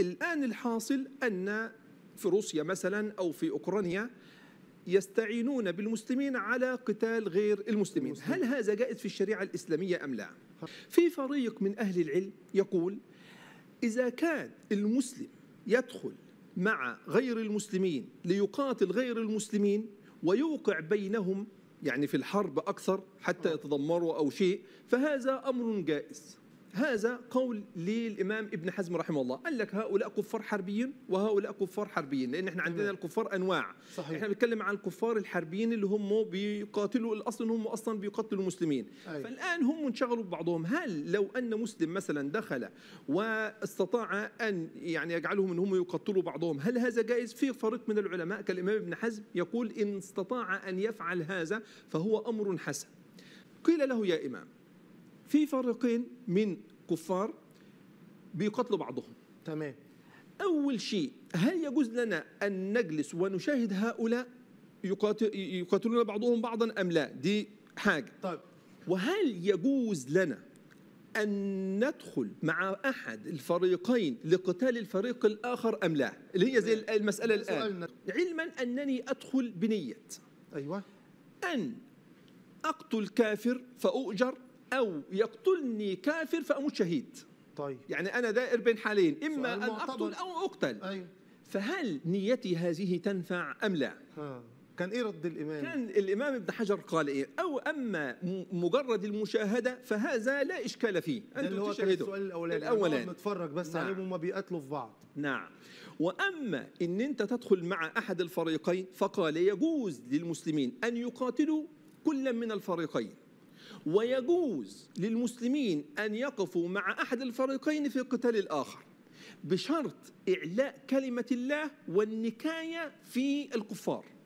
الآن الحاصل أن في روسيا مثلا أو في أوكرانيا يستعينون بالمسلمين على قتال غير المسلمين المسلم. هل هذا جائز في الشريعة الإسلامية أم لا؟ في فريق من أهل العلم يقول إذا كان المسلم يدخل مع غير المسلمين ليقاتل غير المسلمين ويوقع بينهم يعني في الحرب أكثر حتى يتدمروا أو شيء فهذا أمر جائز هذا قول للامام ابن حزم رحمه الله قال لك هؤلاء كفار حربيين وهؤلاء كفار حربيين لان احنا عندنا الكفار انواع صحيح. احنا بنتكلم عن الكفار الحربيين اللي هم بيقاتلوا الاصل هم اصلا بيقاتلوا المسلمين أي. أيوة. فالان هم انشغلوا ببعضهم هل لو ان مسلم مثلا دخل واستطاع ان يعني يجعلهم ان هم يقتلوا بعضهم هل هذا جائز في فريق من العلماء كالامام ابن حزم يقول ان استطاع ان يفعل هذا فهو امر حسن قيل له يا امام في فريقين من كفار بيقاتلوا بعضهم تمام أول شيء هل يجوز لنا أن نجلس ونشاهد هؤلاء يقاتلون بعضهم بعضا أم لا دي حاجة طيب وهل يجوز لنا أن ندخل مع أحد الفريقين لقتال الفريق الآخر أم لا اللي هي زي المسألة الآن علما أنني أدخل بنية أيوة أن أقتل كافر فأؤجر أو يقتلني كافر فأموت شهيد طيب يعني أنا دائر بين حالين إما أن أقتل أو أقتل أيوه. فهل نيتي هذه تنفع أم لا؟ ها. كان ايه رد الامام؟ كان الامام ابن حجر قال ايه؟ او اما مجرد المشاهده فهذا لا اشكال فيه، انتم تشاهدوا هو كان السؤال الاولاني الاولاني نتفرج بس نعم. عليهم وما بيقاتلوا في بعض نعم واما ان انت تدخل مع احد الفريقين فقال يجوز للمسلمين ان يقاتلوا كلا من الفريقين ويجوز للمسلمين أن يقفوا مع أحد الفريقين في قتال الآخر بشرط إعلاء كلمة الله والنكاية في الكفار